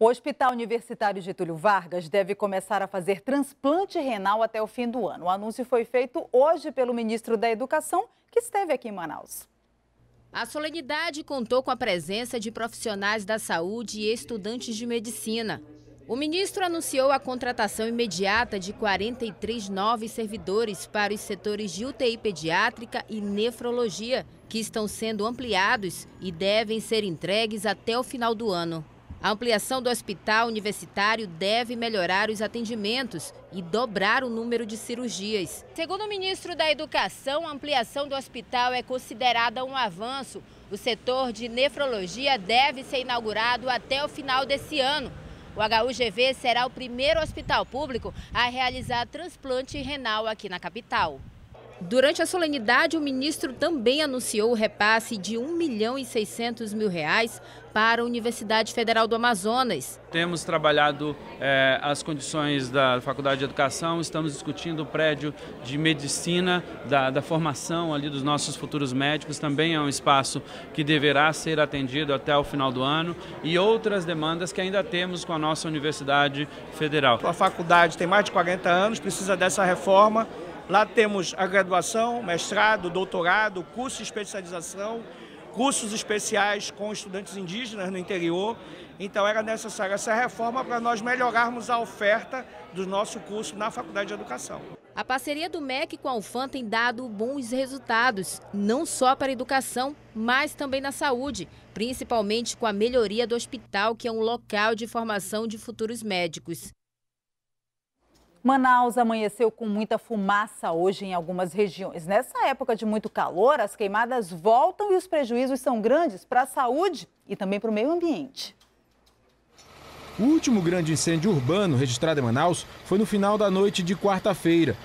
O Hospital Universitário Getúlio Vargas deve começar a fazer transplante renal até o fim do ano. O anúncio foi feito hoje pelo ministro da Educação, que esteve aqui em Manaus. A solenidade contou com a presença de profissionais da saúde e estudantes de medicina. O ministro anunciou a contratação imediata de 43 novos servidores para os setores de UTI pediátrica e nefrologia, que estão sendo ampliados e devem ser entregues até o final do ano. A ampliação do hospital universitário deve melhorar os atendimentos e dobrar o número de cirurgias. Segundo o ministro da Educação, a ampliação do hospital é considerada um avanço. O setor de nefrologia deve ser inaugurado até o final desse ano. O HUGV será o primeiro hospital público a realizar transplante renal aqui na capital. Durante a solenidade, o ministro também anunciou o repasse de 1 milhão e 600 mil reais para a Universidade Federal do Amazonas. Temos trabalhado eh, as condições da Faculdade de Educação, estamos discutindo o prédio de medicina, da, da, formação ali dos nossos futuros médicos, também é um espaço que deverá ser atendido até o final do ano e outras demandas que ainda temos com a nossa Universidade Federal. A faculdade tem mais de 40 anos, precisa dessa reforma Lá temos a graduação, mestrado, doutorado, curso de especialização, cursos especiais com estudantes indígenas no interior. Então era necessária essa reforma para nós melhorarmos a oferta do nosso curso na Faculdade de Educação. A parceria do MEC com a UFAM tem dado bons resultados, não só para a educação, mas também na saúde, principalmente com a melhoria do hospital, que é um local de formação de futuros médicos. Manaus amanheceu com muita fumaça hoje em algumas regiões. Nessa época de muito calor, as queimadas voltam e os prejuízos são grandes para a saúde e também para o meio ambiente. O último grande incêndio urbano registrado em Manaus foi no final da noite de quarta-feira.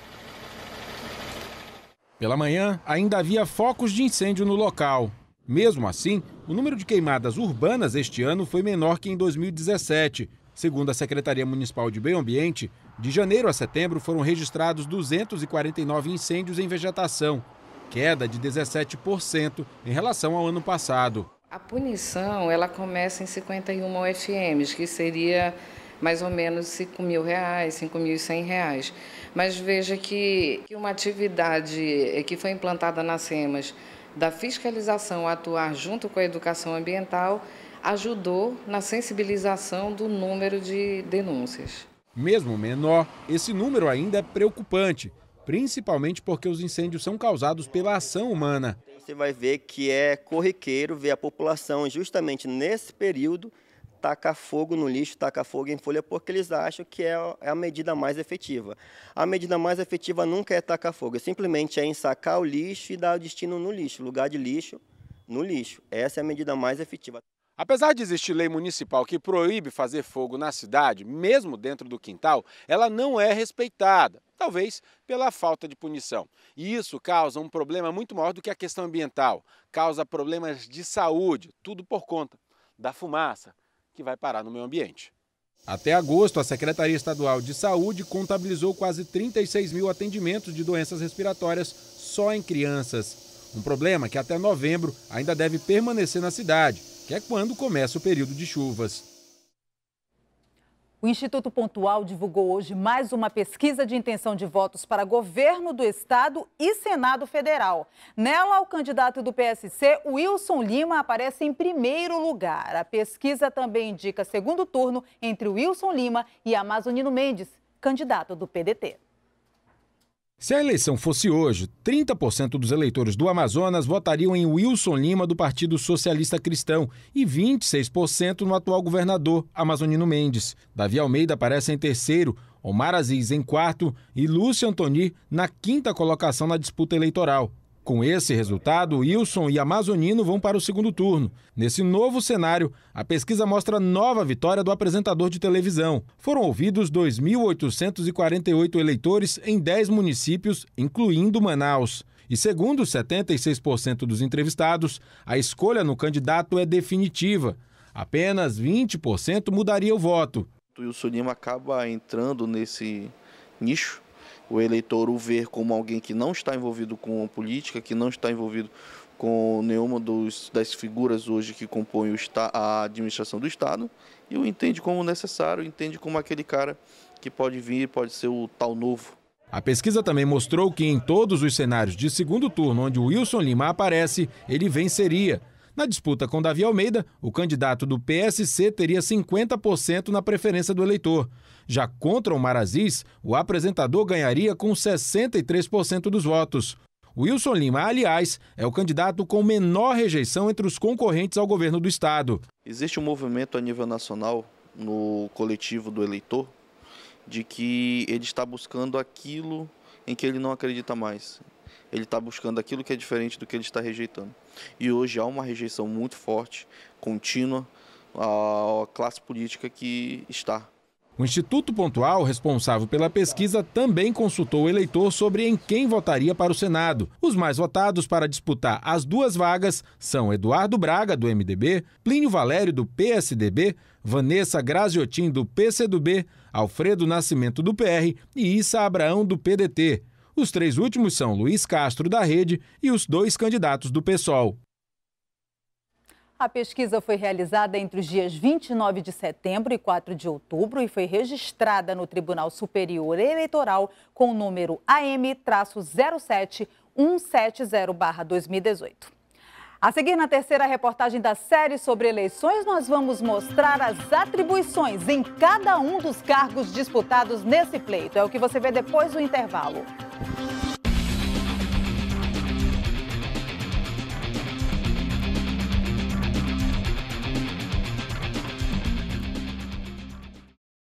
Pela manhã, ainda havia focos de incêndio no local. Mesmo assim, o número de queimadas urbanas este ano foi menor que em 2017, Segundo a Secretaria Municipal de Meio Ambiente, de janeiro a setembro foram registrados 249 incêndios em vegetação, queda de 17% em relação ao ano passado. A punição ela começa em 51 UFMs, que seria mais ou menos 5 mil reais, 5.100 reais. Mas veja que, que uma atividade eh, que foi implantada na SEMAS da fiscalização atuar junto com a educação ambiental ajudou na sensibilização do número de denúncias. Mesmo menor, esse número ainda é preocupante, principalmente porque os incêndios são causados pela ação humana. Você vai ver que é corriqueiro ver a população justamente nesse período tacar fogo no lixo, tacar fogo em folha, porque eles acham que é, é a medida mais efetiva. A medida mais efetiva nunca é tacar fogo, é simplesmente é ensacar o lixo e dar o destino no lixo, lugar de lixo no lixo. Essa é a medida mais efetiva. Apesar de existir lei municipal que proíbe fazer fogo na cidade, mesmo dentro do quintal, ela não é respeitada, talvez pela falta de punição. E isso causa um problema muito maior do que a questão ambiental, causa problemas de saúde, tudo por conta da fumaça que vai parar no meio ambiente. Até agosto, a Secretaria Estadual de Saúde contabilizou quase 36 mil atendimentos de doenças respiratórias só em crianças. Um problema que até novembro ainda deve permanecer na cidade que é quando começa o período de chuvas. O Instituto Pontual divulgou hoje mais uma pesquisa de intenção de votos para governo do Estado e Senado Federal. Nela, o candidato do PSC, Wilson Lima, aparece em primeiro lugar. A pesquisa também indica segundo turno entre Wilson Lima e Amazonino Mendes, candidato do PDT. Se a eleição fosse hoje, 30% dos eleitores do Amazonas votariam em Wilson Lima, do Partido Socialista Cristão, e 26% no atual governador, Amazonino Mendes. Davi Almeida aparece em terceiro, Omar Aziz em quarto e Lúcio Antoni na quinta colocação na disputa eleitoral. Com esse resultado, Wilson e Amazonino vão para o segundo turno. Nesse novo cenário, a pesquisa mostra nova vitória do apresentador de televisão. Foram ouvidos 2.848 eleitores em 10 municípios, incluindo Manaus. E segundo 76% dos entrevistados, a escolha no candidato é definitiva. Apenas 20% mudaria o voto. O Wilson Lima acaba entrando nesse nicho o eleitor o ver como alguém que não está envolvido com a política, que não está envolvido com nenhuma dos, das figuras hoje que compõem o, a administração do Estado e o entende como necessário, entende como aquele cara que pode vir, pode ser o tal novo. A pesquisa também mostrou que em todos os cenários de segundo turno onde Wilson Lima aparece, ele venceria. Na disputa com Davi Almeida, o candidato do PSC teria 50% na preferência do eleitor. Já contra o Marazis, o apresentador ganharia com 63% dos votos. Wilson Lima, aliás, é o candidato com menor rejeição entre os concorrentes ao governo do estado. Existe um movimento a nível nacional no coletivo do eleitor de que ele está buscando aquilo em que ele não acredita mais. Ele está buscando aquilo que é diferente do que ele está rejeitando. E hoje há uma rejeição muito forte, contínua, à classe política que está. O Instituto Pontual, responsável pela pesquisa, também consultou o eleitor sobre em quem votaria para o Senado. Os mais votados para disputar as duas vagas são Eduardo Braga, do MDB, Plínio Valério, do PSDB, Vanessa Graziotin, do PCdoB, Alfredo Nascimento, do PR e Issa Abraão, do PDT. Os três últimos são Luiz Castro, da Rede, e os dois candidatos do PSOL. A pesquisa foi realizada entre os dias 29 de setembro e 4 de outubro e foi registrada no Tribunal Superior Eleitoral com o número am 07170 2018 a seguir, na terceira reportagem da série sobre eleições, nós vamos mostrar as atribuições em cada um dos cargos disputados nesse pleito. É o que você vê depois do intervalo.